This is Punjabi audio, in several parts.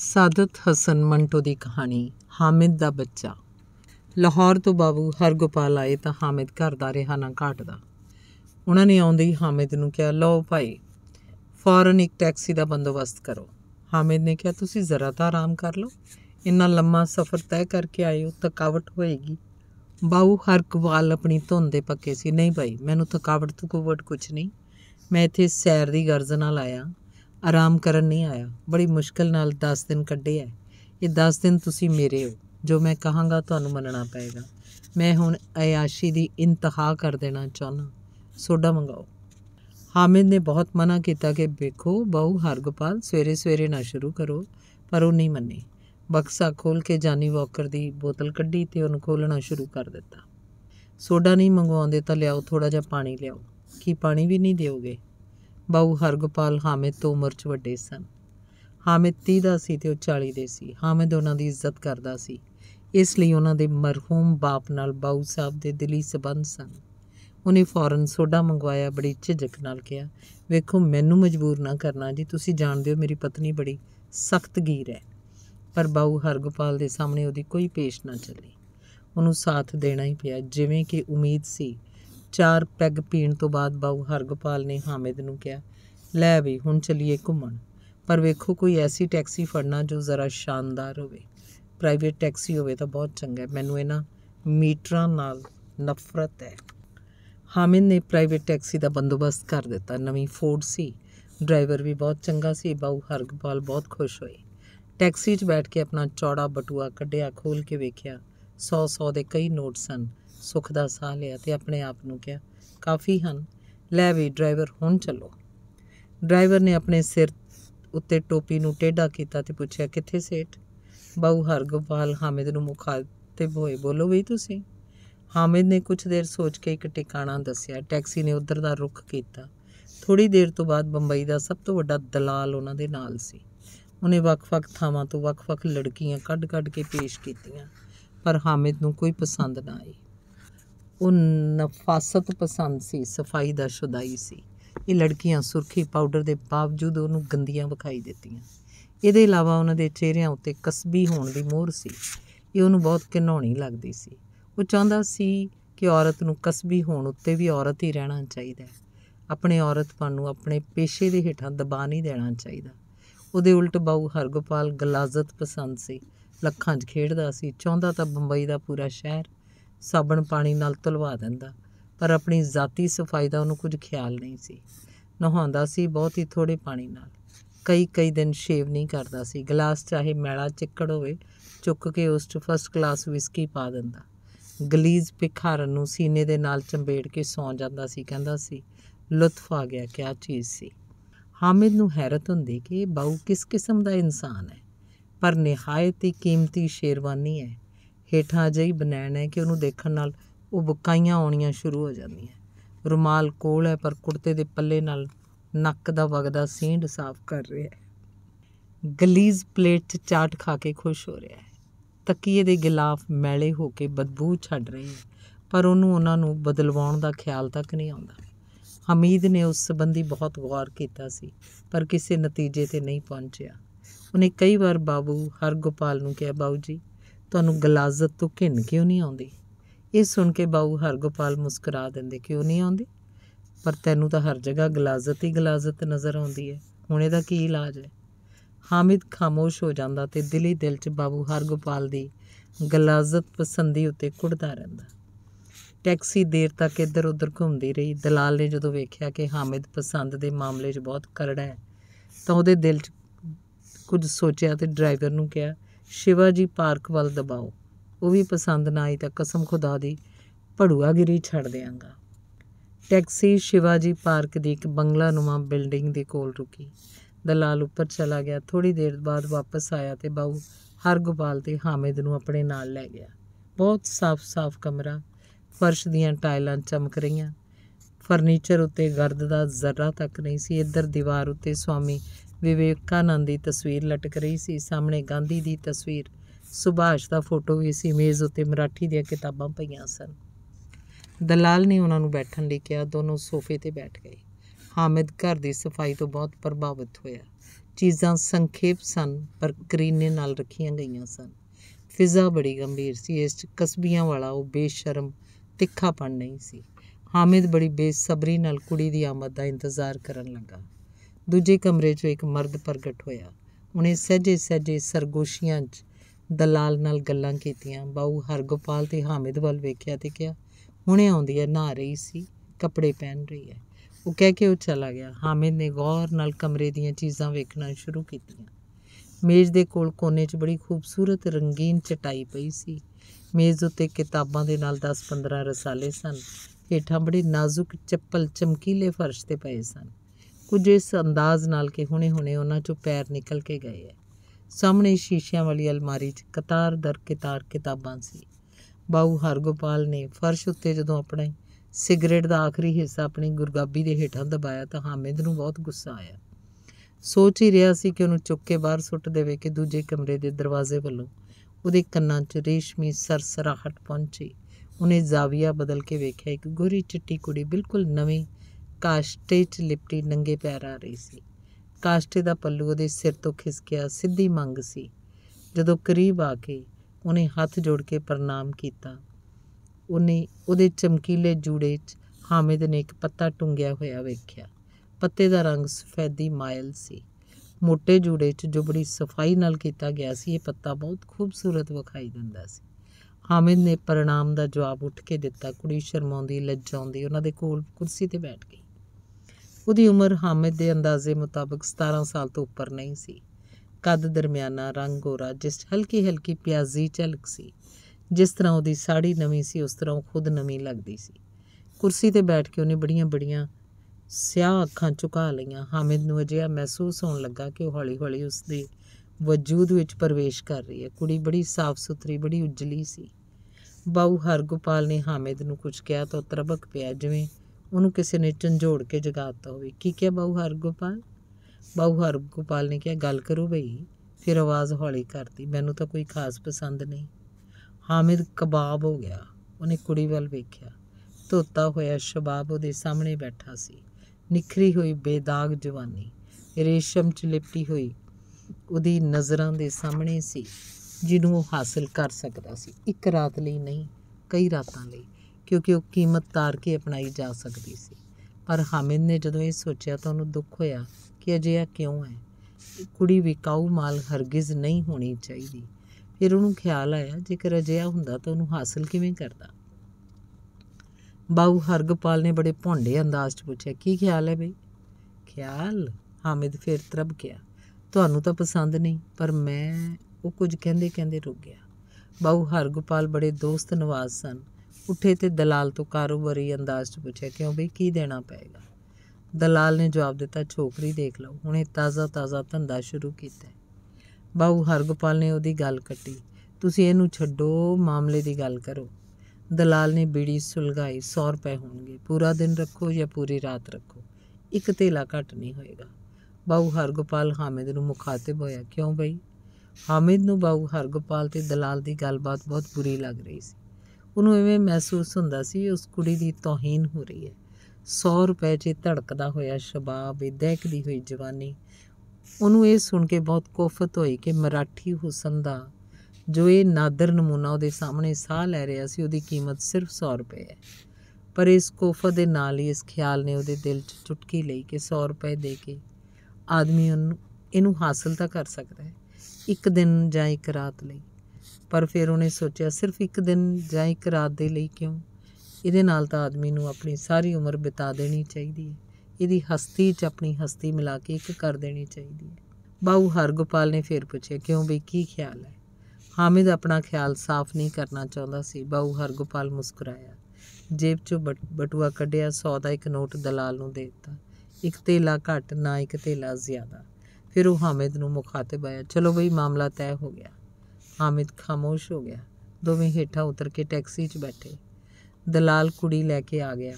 ਸਾਦਤ ਹਸਨ ਮੰਟੋ ਦੀ ਕਹਾਣੀ ਹਾਮਿਦ ਦਾ ਬੱਚਾ ਲਾਹੌਰ ਤੋਂ ਬਾਬੂ ਹਰਗੋਪਾਲ ਆਏ ਤਾਂ ਹਾਮਿਦ ਘਰ ਦਾ ਰਿਹਾ ਨਾ ਘਾਟਦਾ ਉਹਨਾਂ ਨੇ ਆਉਂਦੇ ਹੀ ਹਾਮਿਦ ਨੂੰ ਕਿਹਾ ਲਓ ਭਾਈ ਫੌਰਨ ਇੱਕ ਟੈਕਸੀ ਦਾ ਬੰਦੋਬਸਤ ਕਰੋ ਹਾਮਿਦ ਨੇ ਕਿਹਾ ਤੁਸੀਂ ਜ਼ਰਾ ਤਾਂ ਆਰਾਮ ਕਰ ਲਓ ਇੰਨਾ ਲੰਮਾ ਸਫ਼ਰ ਤੈਅ ਕਰਕੇ ਆਏ ਹੋ ਥਕਾਵਟ ਹੋਏਗੀ ਬਾਬੂ ਹਰਗੋਪਾਲ ਆਪਣੀ ਧੁੰਦ ਦੇ ਪੱਕੇ ਸੀ ਨਹੀਂ ਭਾਈ ਮੈਨੂੰ ਥਕਾਵਟ ਤੋਂ ਕੋਵਟ ਕੁਝ ਨਹੀਂ ਮੈਂ ਇੱਥੇ ਸੈਰ ਦੀ ਗਰਜ਼ ਨਾਲ ਆਇਆ ਆਰਾਮ ਕਰਨ ਨਹੀਂ ਆਇਆ ਬੜੀ ਮੁਸ਼ਕਲ ਨਾਲ 10 ਦਿਨ ਕੱਢੇ ਐ ਇਹ 10 ਦਿਨ ਤੁਸੀਂ ਮੇਰੇ ਹੋ ਜੋ ਮੈਂ ਕਹਾਂਗਾ ਤੁਹਾਨੂੰ ਮੰਨਣਾ ਪਏਗਾ ਮੈਂ ਹੁਣ ਆਯਾਸ਼ੀ ਦੀ ਇੰਤਹਾ ਕਰ ਦੇਣਾ ਚਾਹਨਾ ਸੋਡਾ ਮੰਗਾਓ ਹਾਮਿਦ ਨੇ ਬਹੁਤ ਮਨਾ ਕੀਤਾ ਕਿ ਵੇਖੋ ਬਹੁ ਹਰਗੋਪਾਲ ਸਵੇਰੇ ਸਵੇਰੇ ਨਾ ਸ਼ੁਰੂ ਕਰੋ ਪਰ ਉਹ ਨਹੀਂ ਮੰਨੀ ਬਕਸਾ ਖੋਲ ਕੇ ਜਾਨੀ ਵਾਕਰ ਦੀ ਬੋਤਲ ਕੱਢੀ ਤੇ ਉਹਨੂੰ ਖੋਲਣਾ ਸ਼ੁਰੂ ਕਰ ਦਿੱਤਾ ਸੋਡਾ ਨਹੀਂ ਮੰਗਵਾਉਂਦੇ ਤਾਂ ਲਿਆਓ ਥੋੜਾ ਜਿਹਾ ਪਾਣੀ ਲਿਆਓ ਕੀ ਪਾਣੀ ਵੀ ਨਹੀਂ ਦਿਓਗੇ ਬਾਉ ਹਰਗੋਪਾਲ ਹਾਮਿਦ ਤੋਂ ਉਮਰ 'ਚ ਵੱਡੇ ਸਨ ਹਾਮਿਦ 30 ਦਾ ਸੀ ਤੇ ਉਹ 40 ਦੇ ਸੀ ਹਾਮਿਦ ਉਹਨਾਂ ਦੀ ਇੱਜ਼ਤ ਕਰਦਾ ਸੀ ਇਸ ਲਈ ਉਹਨਾਂ ਦੇ ਮਰਹੂਮ ਬਾਪ ਨਾਲ ਬਾਉ ਸਾਹਿਬ ਦੇ ਦਿਲੀ ਸਬੰਧ ਸਨ ਉਹਨੇ ਫੌਰਨ ਸੋਡਾ ਮੰਗਵਾਇਆ ਬੜੀ ਝਿਜਕ ਨਾਲ ਕਿਹਾ ਵੇਖੋ ਮੈਨੂੰ ਮਜਬੂਰ ਨਾ ਕਰਨਾ ਜੀ ਤੁਸੀਂ ਜਾਣਦੇ ਹੋ ਮੇਰੀ ਪਤਨੀ ਬੜੀ ਸਖਤਗੀਰ ਹੈ ਪਰ ਬਾਉ ਹਰਗੋਪਾਲ ਦੇ ਸਾਹਮਣੇ ਉਹਦੀ ਕੋਈ ਪੇਸ਼ ਨਾ ਚੱਲੀ ਉਹਨੂੰ ਸਾਥ ਦੇਣਾ ਹੀ ਪਿਆ ਜਿਵੇਂ ਕਿ ਉਮੀਦ ਸੀ ਚਾਰ ਪੈਗ ਪੀਣ ਤੋਂ ਬਾਅਦ ਬਾਊ ਹਰਗੋਪਾਲ ਨੇ ਹਾਮਿਦ ਨੂੰ ਕਿਹਾ ਲੈ ਵੀ ਹੁਣ ਚਲੀਏ ਘੁੰਮਣ ਪਰ ਵੇਖੋ ਕੋਈ ਐਸੀ ਟੈਕਸੀ ਫੜਨਾ ਜੋ ਜ਼ਰਾ ਸ਼ਾਨਦਾਰ ਹੋਵੇ ਪ੍ਰਾਈਵੇਟ ਟੈਕਸੀ ਹੋਵੇ ਤਾਂ ਬਹੁਤ ਚੰਗਾ ਮੈਨੂੰ ਇਹਨਾਂ ਮੀਟਰਾਂ ਨਾਲ ਨਫ਼ਰਤ ਹੈ ਹਾਮਿਦ ਨੇ ਪ੍ਰਾਈਵੇਟ ਟੈਕਸੀ ਦਾ ਬੰਦੋਬਸਤ ਕਰ ਦਿੱਤਾ ਨਵੀਂ ਫੋਰਡ ਸੀ ਡਰਾਈਵਰ ਵੀ ਬਹੁਤ ਚੰਗਾ ਸੀ ਬਾਊ ਹਰਗਪਾਲ ਬਹੁਤ ਖੁਸ਼ ਹੋਏ ਟੈਕਸੀ 'ਚ ਬੈਠ ਕੇ ਆਪਣਾ ਚੌੜਾ ਬਟੂਆ ਕੱਢਿਆ ਖੋਲ ਕੇ ਵੇਖਿਆ 100-100 ਦੇ ਕਈ ਨੋਟ ਸਨ ਸੁੱਖ ਦਾ ਸਾਹ ਲਿਆ ਤੇ ਆਪਣੇ ਆਪ ਨੂੰ ਕਿਹਾ ਕਾਫੀ ਹਨ ਲੈ ਵੀ ਡਰਾਈਵਰ ਹੁਣ ਚੱਲੋ ਡਰਾਈਵਰ ਨੇ ਆਪਣੇ ਸਿਰ ਉੱਤੇ ਟੋਪੀ ਨੂੰ ਟੇਢਾ ਕੀਤਾ ਤੇ ਪੁੱਛਿਆ ਕਿੱਥੇ ਸੇਠ ਬਾਉ ਹਰਗੋਪਾਲ ਹਾਮਿਦ ਨੂੰ ਮੁਖਾਤਬ ਹੋਏ ਬੋਲੋ ਵੀ ਤੁਸੀਂ ਹਾਮਿਦ ਨੇ ਕੁਝ ਦੇਰ ਸੋਚ ਕੇ ਇੱਕ ਟਿਕਾਣਾ ਦੱਸਿਆ ਟੈਕਸੀ ਨੇ ਉਧਰ ਦਾ ਰੁਖ ਕੀਤਾ ਥੋੜੀ ਦੇਰ ਤੋਂ ਬਾਅਦ ਬੰਬਈ ਦਾ ਸਭ ਤੋਂ ਵੱਡਾ ਦਲਾਲ ਉਹਨਾਂ ਦੇ ਨਾਲ ਸੀ ਉਹਨੇ ਵੱਖ-ਵੱਖ ਥਾਵਾਂ ਤੋਂ ਵੱਖ-ਵੱਖ ਲੜਕੀਆਂ ਕੱਢ-ਕੱਢ ਕੇ ਪੇਸ਼ ਕੀਤੀਆਂ ਪਰ ਹਾਮਿਦ ਨੂੰ ਕੋਈ ਪਸੰਦ ਨਾ ਆਈ ਉਹ ਨਫਾਸਤ ਪਸੰਦ ਸੀ ਸਫਾਈ ਦਾ ਸ਼ੁਦਾਈ ਸੀ ਇਹ ਲੜਕੀਆਂ ਸੁਰਖੀ ਪਾਊਡਰ ਦੇ ਬਾਵਜੂਦ ਉਹਨੂੰ ਗੰਦੀਆਂ ਵਿਖਾਈ ਦਿੱਤੀਆਂ ਇਹਦੇ ਇਲਾਵਾ ਉਹਨਾਂ ਦੇ ਚਿਹਰਿਆਂ ਉੱਤੇ ਕਸਬੀ ਹੋਣ ਦੀ ਮੋਹਰ ਸੀ ਇਹ ਉਹਨੂੰ ਬਹੁਤ ਘਿਨਾਉਣੀ ਲੱਗਦੀ ਸੀ ਉਹ ਚਾਹੁੰਦਾ ਸੀ ਕਿ ਔਰਤ ਨੂੰ ਕਸਬੀ ਹੋਣ ਉੱਤੇ ਵੀ ਔਰਤ ਹੀ ਰਹਿਣਾ ਚਾਹੀਦਾ ਹੈ ਆਪਣੇ ਔਰਤਪਨ ਨੂੰ ਆਪਣੇ ਪੇਸ਼ੇ ਦੇ ਹੇਠਾਂ ਦਬਾ ਨਹੀਂ ਦੇਣਾ ਚਾਹੀਦਾ ਉਹਦੇ ਉਲਟ ਬਾਉ ਹਰਗੋਪਾਲ ਗਲਾਜ਼ਤ ਪਸੰਦ ਸੀ ਲੱਖਾਂ 'ਚ ਖੇਡਦਾ ਸੀ ਚਾਹੁੰਦਾ ਤਾਂ ਬੰਬਈ ਦਾ ਪੂਰਾ ਸ਼ਹਿਰ ਸਾਬਣ ਪਾਣੀ ਨਾਲ ਤਲਵਾ ਦਿੰਦਾ ਪਰ ਆਪਣੀ ਜ਼ਾਤੀ ਸਫਾਈ ਦਾ ਉਹਨੂੰ ਕੁਝ ਖਿਆਲ ਨਹੀਂ ਸੀ ਨਹਾਉਂਦਾ ਸੀ ਬਹੁਤ ਹੀ ਥੋੜੇ ਪਾਣੀ ਨਾਲ ਕਈ ਕਈ ਦਿਨ ਸ਼ੇਵ ਨਹੀਂ ਕਰਦਾ ਸੀ ਗਲਾਸ ਚਾਹੇ ਮੈਲਾ ਚਿੱਕੜ ਹੋਵੇ ਚੁੱਕ ਕੇ ਉਸ 'ਚ ਫਸਟ ਕਲਾਸ ਵਿਸਕੀ ਪਾ ਦਿੰਦਾ ਗਲੀਜ਼ ਭਿਖਾਰਨ ਨੂੰ ਸੀਨੇ ਦੇ ਨਾਲ ਚੰਬੇੜ ਕੇ ਸੌਂ ਜਾਂਦਾ ਸੀ ਕਹਿੰਦਾ ਸੀ ਲੁਤਫ ਆ ਗਿਆ ਕਿਆ ਚੀਜ਼ ਸੀ ਹਾਮਿਦ ਨੂੰ ਹੈਰਤ ਹੁੰਦੀ ਕਿ ਬਾਉ ਕਿਸ ਕਿਸਮ ਦਾ ਇਨਸਾਨ ਹੈ ਪਰ ਨਿਹਾਇਤ ਹੀ ਕੀਮਤੀ ਸ਼ੇਰਵਾਨੀ ਹੈ ਹੇਠਾਂ ਅਜਿਹੀ ਬਨੈਣ ਹੈ ਕਿ ਉਹਨੂੰ ਦੇਖਣ ਨਾਲ ਉਹ ਬੁਕਾਈਆਂ ਆਉਣੀਆਂ ਸ਼ੁਰੂ ਹੋ ਜਾਂਦੀਆਂ ਰੁਮਾਲ ਕੋਲ ਹੈ ਪਰ ਕੁੜਤੇ ਦੇ ਪੱਲੇ ਨਾਲ ਨੱਕ ਦਾ ਵਗਦਾ ਸੀਂਡ ਸਾਫ਼ ਕਰ ਰਿਹਾ ਹੈ ਗਲੀਜ਼ ਪਲੇਟ 'ਚ ਚਾਟ ਖਾ ਕੇ ਖੁਸ਼ ਹੋ ਰਿਹਾ ਹੈ ਤਕੀਏ ਦੇ ਗਿਲਾਫ ਮੈਲੇ ਹੋ ਕੇ ਬਦਬੂ ਛੱਡ ਰਹੇ ਹਨ ਪਰ ਉਹਨੂੰ ਉਹਨਾਂ ਨੂੰ ਬਦਲਵਾਉਣ ਦਾ ਖਿਆਲ ਤੱਕ ਨਹੀਂ ਆਉਂਦਾ ਹਮੀਦ ਨੇ ਉਸ ਸੰਬੰਧੀ ਬਹੁਤ ਗੌਰ ਕੀਤਾ ਸੀ ਪਰ ਕਿਸੇ ਨਤੀਜੇ ਤੇ ਨਹੀਂ ਪਹੁੰਚਿਆ ਉਹਨੇ ਕਈ ਵਾਰ ਬਾਬੂ ਹਰਗੋਪਾਲ ਨੂੰ ਕਿਹਾ ਬਾਬੂ ਜੀ ਤੁਹਾਨੂੰ ਗਲਾਜ਼ਤ ਤੋਂ ਘਿੰਨ ਕਿਉਂ ਨਹੀਂ ਆਉਂਦੀ ਇਹ ਸੁਣ ਕੇ ਬਾਊ ਹਰਗੋਪਾਲ ਮੁਸਕਰਾ ਦਿੰਦੇ ਕਿਉਂ ਨਹੀਂ ਆਉਂਦੀ ਪਰ ਤੈਨੂੰ ਤਾਂ ਹਰ ਜਗ੍ਹਾ ਗਲਾਜ਼ਤ ਹੀ ਗਲਾਜ਼ਤ ਨਜ਼ਰ ਆਉਂਦੀ ਹੈ ਹੁਣ ਇਹਦਾ ਕੀ ਇਲਾਜ ਹੈ ਹਾਮਿਦ ਖਾਮੋਸ਼ ਹੋ ਜਾਂਦਾ ਤੇ ਦਿਲੀ ਦਿਲ 'ਚ ਬਾਬੂ ਹਰਗੋਪਾਲ ਦੀ ਗਲਾਜ਼ਤ ਪਸੰਦੀ ਉੱਤੇ ਕੁੜਦਾ ਰਹਿੰਦਾ ਟੈਕਸੀ ਦੇਰ ਤੱਕ ਇੱਧਰ ਉੱਧਰ ਘੁੰਮਦੀ ਰਹੀ ਦਲਾਲ ਨੇ ਜਦੋਂ ਵੇਖਿਆ ਕਿ ਹਾਮਿਦ ਪਸੰਦ ਦੇ ਮਾਮਲੇ 'ਚ ਬਹੁਤ ਕਰੜਾ ਹੈ ਤਾਂ ਉਹਦੇ ਦਿਲ 'ਚ ਕੁਝ ਸੋਚਿਆ ਤੇ ਡਰਾਈਵਰ ਨੂੰ ਕਿਹਾ ਸ਼ਿਵਾਜੀ ਪਾਰਕ ਵੱਲ ਦਬਾਓ ਉਹ ਵੀ ਪਸੰਦ ਨਾ ਆਈ ਤਾਂ ਕਸਮ ਖੁਦਾ ਦੀ ਗਿਰੀ ਛੱਡ ਦੇਵਾਂਗਾ ਟੈਕਸੀ ਸ਼ਿਵਾਜੀ ਪਾਰਕ ਦੀ ਇੱਕ ਬੰਗਲਾਨੁਮਾ ਬਿਲਡਿੰਗ ਦੇ ਕੋਲ ਰੁਕੀ ਦਲਾਲ ਉੱਪਰ ਚਲਾ ਗਿਆ ਥੋੜੀ ਦੇਰ ਬਾਅਦ ਵਾਪਸ ਆਇਆ ਤੇ ਬਾਉ ਹਰਗੋਪਾਲ ਤੇ ਹਾਮਿਦ ਨੂੰ ਆਪਣੇ ਨਾਲ ਲੈ ਗਿਆ ਬਹੁਤ ਸਾਫ਼-ਸਾਫ਼ ਕਮਰਾ ਫਰਸ਼ ਦੀਆਂ ਟਾਈਲਾਂ ਚਮਕ ਰਹੀਆਂ ਫਰਨੀਚਰ ਉੱਤੇ ਗਰਦ ਦਾ ਜ਼ਰਰਾ ਤੱਕ ਨਹੀਂ ਸੀ ਇੱਧਰ ਦੀਵਾਰ ਉੱਤੇ ਸਵਾਮੀ ਵਿਵੇਕਾਨੰਦ ਦੀ ਤਸਵੀਰ ਲਟਕ ਰਹੀ ਸੀ ਸਾਹਮਣੇ ਗਾਂਧੀ ਦੀ ਤਸਵੀਰ ਸੁਭਾਸ਼ ਦਾ ਫੋਟੋ ਵੀ ਸੀ ਮੇਜ਼ ਉੱਤੇ ਮਰਾਠੀ ਦੀਆਂ ਕਿਤਾਬਾਂ ਪਈਆਂ ਸਨ ਦਲਾਲ ਨੇ ਉਹਨਾਂ ਨੂੰ ਬੈਠਣ ਲਈ ਕਿਹਾ ਦੋਨੋਂ ਸੋਫੇ ਤੇ ਬੈਠ ਗਏ ਹਾਮਿਦ ਘਰ ਦੀ ਸਫਾਈ ਤੋਂ ਬਹੁਤ ਪ੍ਰਭਾਵਿਤ ਹੋਇਆ ਚੀਜ਼ਾਂ ਸੰਖੇਪ ਸਨ ਪਰ ਕਰੀਨੇ ਨਾਲ ਰੱਖੀਆਂ ਗਈਆਂ ਸਨ ਫਿਜ਼ਾ ਬੜੀ ਗੰਭੀਰ ਸੀ ਇਸ ਕਸਬੀਆਂ ਵਾਲਾ ਉਹ ਬੇਸ਼ਰਮ ਤਿੱਖਾਪਣ ਨਹੀਂ ਸੀ ਹਾਮਿਦ ਬੜੀ ਬੇਸਬਰੀ ਨਾਲ ਕੁੜੀ ਦੀ ਆਮਦ ਦਾ ਇੰਤਜ਼ਾਰ ਕਰਨ ਲੱਗਾ ਦੂਜੇ ਕਮਰੇ 'ਚ ਇੱਕ ਮਰਦ ਪ੍ਰਗਟ ਹੋਇਆ ਉਹਨੇ ਸਹਜੇ ਸਹਜੇ ਸਰਗੋਸ਼ੀਆਂ 'ਚ ਦਲਾਲ ਨਾਲ ਗੱਲਾਂ ਕੀਤੀਆਂ ਬਾਊ ਹਰਗੋਪਾਲ ਤੇ ਹਾਮਿਦ ਵੱਲ ਵੇਖਿਆ ਤੇ ਕਿਹਾ ਹੁਣੇ ਆਉਂਦੀ ਹੈ ਨਹਾ ਰਹੀ ਸੀ ਕੱਪੜੇ ਪਹਿਨ ਰਹੀ ਹੈ ਉਹ ਕਹਿ ਕੇ ਉਹ ਚਲਾ ਗਿਆ ਹਾਮਿਦ ਨੇ ਗੌਰ ਨਾਲ ਕਮਰੇ ਦੀਆਂ ਚੀਜ਼ਾਂ ਵੇਖਣਾ ਸ਼ੁਰੂ ਕੀਤੀਆਂ ਮੇਜ਼ ਦੇ ਕੋਲ ਕੋਨੇ 'ਚ ਬੜੀ ਖੂਬਸੂਰਤ ਰੰਗੀਨ ਚਟਾਈ ਪਈ ਸੀ ਮੇਜ਼ ਉੱਤੇ ਕਿਤਾਬਾਂ ਦੇ ਨਾਲ 10-15 ਰਸਾਲੇ ਸਨ ਇਹ ਬੜੇ ਨਾਜ਼ੁਕ ਚੱਪਲ ਚਮਕੀਲੇ ਫਰਸ਼ ਤੇ ਪਏ ਸਨ ਕੁਝ ਇਸ ਅੰਦਾਜ਼ ਨਾਲ ਕਿ ਹੁਣੇ-ਹੁਣੇ ਉਹਨਾਂ 'ਚੋਂ ਪੈਰ ਨਿਕਲ ਕੇ ਗਏ ਐ ਸਾਹਮਣੇ ਸ਼ੀਸ਼ਿਆਂ ਵਾਲੀ ਅਲਮਾਰੀ 'ਚ ਕਤਾਰ ਦਰ ਕਤਾਰ ਕਿਤਾਬਾਂ ਸੀ ਬਾਉ ਹਰਗੋਪਾਲ ਨੇ ਫਰਸ਼ ਉੱਤੇ ਜਦੋਂ ਆਪਣਾ ਸਿਗਰਟ ਦਾ ਆਖਰੀ ਹਿੱਸਾ ਆਪਣੀ ਗੁਰਗਾਬੀ ਦੇ ਹੇਠਾਂ ਦਬਾਇਆ ਤਾਂ ਹਾਮਿਦ ਨੂੰ ਬਹੁਤ ਗੁੱਸਾ ਆਇਆ ਸੋਚ ਹੀ ਰਿਹਾ ਸੀ ਕਿ ਉਹਨੂੰ ਚੁੱਕ ਕੇ ਬਾਹਰ ਸੁੱਟ ਦੇਵੇ ਕਿ ਦੂਜੇ ਕਮਰੇ ਦੇ ਦਰਵਾਜ਼ੇ ਵੱਲੋਂ ਉਹਦੇ ਕੰਨਾਂ 'ਚ ਰੇਸ਼ਮੀ ਸਰਸਰਾਹਟ ਪਹੁੰਚੀ ਉਹਨੇ ਜ਼ਾਵੀਆ ਬਦਲ ਕੇ ਵੇਖਿਆ ਇੱਕ ਗੋਰੀ ਚਿੱਟੀ ਕੁੜੀ ਬਿਲਕੁਲ ਨਵੀਂ ਕਾਸ਼ਟੇ 'ਚ ਲਿਪਟੀ ਨੰਗੇ ਪੈਰ ਆ ਰਹੀ ਸੀ ਕਾਸ਼ਟੇ ਦਾ ਪੱਲੂ ਉਹਦੇ ਸਿਰ ਤੋਂ ਖਿਸਕਿਆ ਸਿੱਧੀ ਮੰਗ ਸੀ ਜਦੋਂ ਕਰੀਬ ਆ ਕੇ ਉਹਨੇ ਹੱਥ ਜੋੜ ਕੇ ਪ੍ਰਣਾਮ ਕੀਤਾ ਉਹਨੇ ਉਹਦੇ ਚਮਕੀਲੇ ਜੂੜੇ 'ਚ ਹਾਮਿਦ ਨੇ ਇੱਕ ਪੱਤਾ ਟੁੰਗਿਆ ਹੋਇਆ ਵੇਖਿਆ ਪੱਤੇ ਦਾ ਰੰਗ ਸਫੈਦੀ ਮਾਇਲ ਸੀ ਮੋٹے ਜੂੜੇ 'ਚ ਜੋ ਬੜੀ ਸਫਾਈ ਨਾਲ ਕੀਤਾ ਗਿਆ ਸੀ ਇਹ ਪੱਤਾ ਬਹੁਤ ਖੂਬਸੂਰਤ ਵਿਖਾਈ ਦਿੰਦਾ ਸੀ ਹਾਮਿਦ ਨੇ ਪ੍ਰਣਾਮ ਦਾ ਜਵਾਬ ਉੱਠ ਕੇ ਦਿੱਤਾ ਕੁੜੀ ਸ਼ਰਮਾਉਂਦੀ ਲੱਜਾਉਂਦੀ ਉਹਨਾਂ ਦੇ ਕੋਲ ਕੁਰਸੀ ਤੇ ਬੈਠ ਗਈ ਉਹਦੀ ਉਮਰ ਹਾਮਿਦ ਦੇ ਅੰਦਾਜ਼ੇ ਮੁਤਾਬਕ 17 ਸਾਲ ਤੋਂ ਉੱਪਰ ਨਹੀਂ ਸੀ ਕੱਦ ਦਰਮਿਆਨਾ ਰੰਗ ਗੋਰਾ ਜਿਸ ਹਲਕੀ ਹਲਕੀ ਪਿਆਜ਼ੀ ਝਲਕ ਸੀ ਜਿਸ ਤਰ੍ਹਾਂ ਉਹਦੀ ਸਾੜੀ ਨਵੀਂ ਸੀ ਉਸ ਤਰ੍ਹਾਂ ਉਹ ਖੁਦ ਨਵੀਂ ਲੱਗਦੀ ਸੀ ਕੁਰਸੀ ਤੇ ਬੈਠ ਕੇ ਉਹਨੇ ਬੜੀਆਂ ਬੜੀਆਂ ਸਿਆਹ ਅੱਖਾਂ ਝੁਕਾ ਲਈਆਂ ਹਾਮਿਦ ਨੂੰ ਅਜਿਹਾ ਮਹਿਸੂਸ ਹੋਣ ਲੱਗਾ ਕਿ ਉਹ ਹੌਲੀ-ਹੌਲੀ ਉਸ ਦੇ ਵਜੂਦ ਵਿੱਚ ਪ੍ਰਵੇਸ਼ ਕਰ ਰਹੀ ਹੈ ਕੁੜੀ ਬੜੀ ਸਾਫ਼ ਸੁਥਰੀ ਬੜੀ ਉਜਲੀ ਸੀ ਬਾਉ ਹਰਗੋਪਾਲ ਨੇ ਹਾਮਿਦ ਨੂੰ ਕੁਝ ਕਿਹਾ ਤਾਂ ਤਰਬਕ ਪਿਆ ਜਿਵੇਂ ਉਹਨੂੰ ਕਿਸੇ ਨੇ ਝੰਜੋੜ ਕੇ ਜਗਾਤਾ ਹੋਵੇ ਕੀ ਕਿਹਾ ਬਾਹੂ ਹਰਗੋਪਾਲ ਬਾਹੂ ਹਰਗੋਪਾਲ ਨੇ ਕਿਹਾ ਗੱਲ ਕਰੋ ਭਈ ਫਿਰ ਆਵਾਜ਼ ਹੌਲੀ ਕਰਤੀ ਮੈਨੂੰ ਤਾਂ ਕੋਈ ਖਾਸ ਪਸੰਦ ਨਹੀਂ ਹਾਮਿਦ ਕਬਾਬ ਹੋ ਗਿਆ ਉਹਨੇ ਕੁੜੀ ਵੱਲ ਵੇਖਿਆ ਧੋਤਾ ਹੋਇਆ ਸ਼ਬਾਬ ਉਹਦੇ ਸਾਹਮਣੇ ਬੈਠਾ ਸੀ ਨਿਖਰੀ ਹੋਈ ਬੇਦਾਗ ਜਵਾਨੀ ਰੇਸ਼ਮ ਚ ਲਿਪਟੀ ਹੋਈ ਉਹਦੀ ਨਜ਼ਰਾਂ ਦੇ ਸਾਹਮਣੇ ਸੀ ਜਿਹਨੂੰ ਉਹ ਹਾਸਲ ਕਰ ਸਕਦਾ ਸੀ ਇੱਕ ਰਾਤ ਲਈ ਨਹੀਂ ਕਈ ਰਾਤਾਂ ਲਈ ਕਿਉਂਕਿ ਉਹ ਕੀਮਤ ਤਾਰ ਕੇ ਅਪਣਾਈ ਜਾ ਸਕਦੀ ਸੀ ਪਰ ਹਾਮਿਦ ਨੇ ਜਦੋਂ ਇਹ ਸੋਚਿਆ ਤਾਂ ਉਹਨੂੰ ਦੁੱਖ ਹੋਇਆ ਕਿ ਅਜਿਹਾ ਕਿਉਂ ਹੈ ਕੁੜੀ ਵਿਕਾਊ ਮਾਲ ਹਰਗਿਜ਼ ਨਹੀਂ ਹੋਣੀ ਚਾਹੀਦੀ ਫਿਰ ਉਹਨੂੰ ਖਿਆਲ ਆਇਆ ਜੇਕਰ ਅਜਿਹਾ ਹੁੰਦਾ ਤਾਂ ਉਹਨੂੰ ਹਾਸਲ ਕਿਵੇਂ ਕਰਦਾ ਬਾਉ ਹਰਗਪਾਲ ਨੇ ਬੜੇ ਭੌਂਡੇ ਅੰਦਾਜ਼ 'ਚ ਪੁੱਛਿਆ ਕੀ ਖਿਆਲ ਹੈ ਬਈ ਖਿਆਲ ਹਾਮਿਦ ਫਿਰ ਤਰਬ ਗਿਆ ਤੁਹਾਨੂੰ ਤਾਂ ਪਸੰਦ ਨਹੀਂ ਪਰ ਮੈਂ ਉਹ ਕੁਝ ਕਹਿੰਦੇ ਕਹਿੰਦੇ ਰੁਕ ਗਿਆ ਬਾਉ ਹਰਗਪਾਲ ਬੜੇ ਦੋਸਤ ਨਵਾਜ਼ ਸਨ ਉੱਠੇ ਤੇ ਦਲਾਲ ਤੋਂ ਕਾਰੋਬਾਰੀ ਅੰਦਾਜ਼ 'ਚ ਪੁੱਛਿਆ ਕਿਉਂ ਬਈ ਕੀ ਦੇਣਾ ਪਏਗਾ ਦਲਾਲ ਨੇ ਜਵਾਬ ਦਿੱਤਾ ਛੋਕਰੀ ਦੇਖ ਲਓ ਹੁਣੇ ਤਾਜ਼ਾ-ਤਾਜ਼ਾ ਧੰਦਾ ਸ਼ੁਰੂ ਕੀਤਾ ਹੈ ਬਾਹੂ ਹਰਗੋਪਾਲ ਨੇ ਉਹਦੀ ਗੱਲ ਕੱਟੀ ਤੁਸੀਂ ਇਹਨੂੰ ਛੱਡੋ ਮਾਮਲੇ ਦੀ ਗੱਲ ਕਰੋ ਦਲਾਲ ਨੇ ਬੀੜੀ ਸੁਲਗਾਈ 100 ਰੁਪਏ ਹੋਣਗੇ ਪੂਰਾ ਦਿਨ ਰੱਖੋ ਜਾਂ ਪੂਰੀ ਰਾਤ ਰੱਖੋ ਇੱਕ ਤੇਲਾ ਘਟ ਨਹੀਂ ਹੋਏਗਾ ਬਾਹੂ ਹਰਗੋਪਾਲ ਹਾਮਿਦ ਨੂੰ ਮੁਖਾਤਬ ਹੋਇਆ ਕਿਉਂ ਬਈ ਹਾਮਿਦ ਨੂੰ ਬਾਹੂ ਹਰਗੋਪਾਲ ਤੇ ਦਲਾਲ ਦੀ ਗੱਲਬਾਤ ਬਹੁਤ ਬੁਰੀ ਲੱਗ ਰਹੀ ਸੀ ਉਹਨੂੰ ਐਵੇਂ ਮਹਿਸੂਸ ਹੁੰਦਾ ਸੀ ਉਸ ਕੁੜੀ ਦੀ ਤੋਹੀਨ ਹੋ ਰਹੀ ਹੈ 100 ਰੁਪਏ 'ਚ ਧੜਕਦਾ ਹੋਇਆ ਸ਼ਬਾਬ ਇਹ ਦੀ ਹੋਈ ਜਵਾਨੀ ਉਹਨੂੰ ਇਹ ਸੁਣ ਕੇ ਬਹੁਤ ਕੋਫਤ ਹੋਈ ਕਿ ਮਰਾਠੀ ਹੁਸਨ ਦਾ ਜੋ ਇਹ ਨਾਦਰ ਨਮੂਨਾ ਉਹਦੇ ਸਾਹਮਣੇ ਸਾਹ ਲੈ ਰਿਹਾ ਸੀ ਉਹਦੀ ਕੀਮਤ ਸਿਰਫ 100 ਰੁਪਏ ਹੈ ਪਰ ਇਸ ਕੋਫਤ ਦੇ ਨਾਲ ਹੀ ਇਸ ਖਿਆਲ ਨੇ ਉਹਦੇ ਦਿਲ 'ਚ ਚੁਟਕੀ ਲਈ ਕਿ 100 ਰੁਪਏ ਦੇ ਕੇ ਆਦਮੀ ਉਹਨੂੰ ਇਹਨੂੰ ਹਾਸਲ ਤਾਂ ਕਰ ਸਕਦਾ ਹੈ ਇੱਕ ਦਿਨ ਜਾਂ ਇੱਕ ਰਾਤ ਲਈ ਪਰ ਫਿਰ ਉਹਨੇ ਸੋਚਿਆ ਸਿਰਫ ਇੱਕ ਦਿਨ ਜਾਂ ਇੱਕ ਰਾਤ ਦੇ ਲਈ ਕਿਉਂ ਇਹਦੇ ਨਾਲ ਤਾਂ ਆਦਮੀ ਨੂੰ ਆਪਣੀ ਸਾਰੀ ਉਮਰ ਬਿਤਾ ਦੇਣੀ ਚਾਹੀਦੀ ਹੈ ਇਹਦੀ ਹਸਤੀ 'ਚ ਆਪਣੀ ਹਸਤੀ ਮਿਲਾ ਕੇ ਇੱਕ ਕਰ ਦੇਣੀ ਚਾਹੀਦੀ ਹੈ ਬਾਊ ਹਰਗੋਪਾਲ ਨੇ ਫਿਰ ਪੁੱਛਿਆ ਕਿਉਂ ਬਈ ਕੀ ਖਿਆਲ ਹੈ ਹਾਮਿਦ ਆਪਣਾ ਖਿਆਲ ਸਾਫ਼ ਨਹੀਂ ਕਰਨਾ ਚਾਹੁੰਦਾ ਸੀ ਬਾਊ ਹਰਗੋਪਾਲ ਮੁਸਕਰਾਇਆ ਜੇਬ 'ਚੋਂ ਬਟੂਆ ਕੱਢਿਆ 100 ਦਾ ਇੱਕ ਨੋਟ ਦਲਾਲ ਨੂੰ ਦੇ ਦਿੱਤਾ ਇੱਕ ਤੇਲਾ ਘੱਟ ਨਾ ਇੱਕ ਤੇਲਾ ਜ਼ਿਆਦਾ ਫਿਰ ਉਹ ਹਾਮਿਦ ਨੂੰ ਮੁਖਾਤਬ ਆਇਆ ਚਲੋ ਬਈ ਮਾਮਲਾ ਤੈਅ ਹੋ ਗਿਆ ਹਾਮਿਦ ਖਾਮੋਸ਼ ਹੋ ਗਿਆ ਦੋਵੇਂ ਹੀਠਾ ਉਤਰ ਕੇ ਟੈਕਸੀ 'ਚ ਬੈਠੇ ਦਲਾਲ ਕੁੜੀ ਲੈ ਕੇ ਆ ਗਿਆ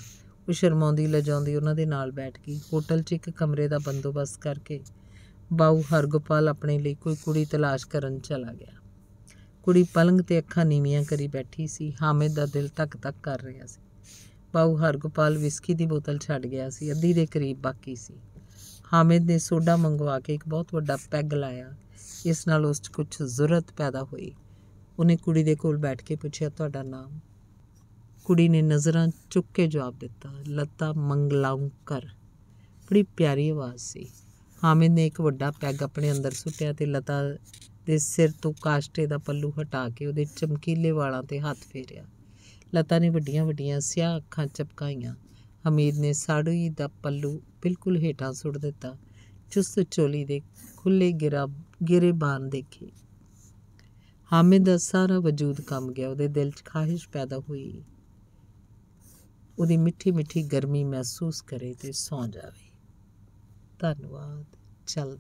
ਉਹ ਸ਼ਰਮਾਉਂਦੀ ਲਜਾਉਂਦੀ ਉਹਨਾਂ ਦੇ ਨਾਲ ਬੈਠ ਗਈ ਹੋਟਲ 'ਚ ਇੱਕ ਕਮਰੇ ਦਾ ਬੰਦੋਬਸਤ ਕਰਕੇ ਬਾਉ ਹਰਗੋਪਾਲ ਆਪਣੇ ਲਈ ਕੋਈ ਕੁੜੀ ਤਲਾਸ਼ ਕਰਨ ਚਲਾ ਗਿਆ ਕੁੜੀ ਪਲੰਗ ਤੇ ਅੱਖਾਂ ਨੀਵੀਆਂ ਕਰੀ ਬੈਠੀ ਸੀ ਹਾਮਿਦ ਦਾ ਦਿਲ ਤੱਕ ਤੱਕ ਕਰ ਰਿਹਾ ਸੀ ਬਾਉ ਹਰਗੋਪਾਲ ਵਿਸਕੀ ਦੀ ਬੋਤਲ ਛੱਡ ਗਿਆ ਸੀ ਅੱਧੀ ਦੇ ਕਰੀਬ ਬਾਕੀ ਸੀ ਹਾਮਿਦ ਨੇ ਸੋਡਾ ਮੰਗਵਾ ਕੇ ਇੱਕ ਬਹੁਤ ਵੱਡਾ ਪੈਗ ਲਾਇਆ ਇਸ ਨਾਲ ਉਸ 'ਚ ਕੁਝ ਜ਼ੁਰਤ ਪੈਦਾ ਹੋਈ ਉਹਨੇ ਕੁੜੀ ਦੇ ਕੋਲ ਬੈਠ ਕੇ ਪੁੱਛਿਆ ਤੁਹਾਡਾ ਨਾਮ ਕੁੜੀ ਨੇ ਨਜ਼ਰਾਂ ਚੁੱਕ ਕੇ ਜਵਾਬ ਦਿੱਤਾ ਲਤਾ ਮੰਗਲਾਉਂਕਰ ਬੜੀ ਪਿਆਰੀ ਆਵਾਜ਼ ਸੀ ਹਾਮਿਦ ਨੇ ਇੱਕ ਵੱਡਾ ਪੈਗ ਆਪਣੇ ਅੰਦਰ ਸੁੱਟਿਆ ਤੇ ਲਤਾ ਦੇ ਸਿਰ ਤੋਂ ਕਾਸ਼ਟੇ ਦਾ ਪੱਲੂ ਹਟਾ ਕੇ ਉਹਦੇ ਚਮਕੀਲੇ ਵਾਲਾਂ ਤੇ ਹੱਥ ਫੇਰਿਆ ਲਤਾ ਨੇ ਵੱਡੀਆਂ-ਵੱਡੀਆਂ ਸਿਆਹ ਅੱਖਾਂ ਚਪਕਾਈਆਂ ਹਮੀਦ ਨੇ ਸਾੜੀ ਦਾ ਪੱਲੂ ਬਿਲਕੁਲ ਹੇਠਾਂ ਸੁੱਟ ਦਿੱਤਾ ਚੁਸਤ ਚੋਲੀ ਦੇ ਖੁੱਲੇ ਗਿਰਾ ਗਿਰੇਬਾਨ ਦੇਖੇ ਹਾਮਿਦ ਦਾ ਸਾਰਾ ਵਜੂਦ ਕੰਬ ਗਿਆ ਉਹਦੇ ਦਿਲ 'ਚ ਖਾਹਿਸ਼ ਪੈਦਾ ਹੋਈ ਉਹਦੀ ਮਿੱਠੀ ਮਿੱਠੀ ਗਰਮੀ ਮਹਿਸੂਸ ਕਰੇ ਤੇ ਸੌਂ ਜਾਵੇ ਧੰਨਵਾਦ ਚੱਲਦਾ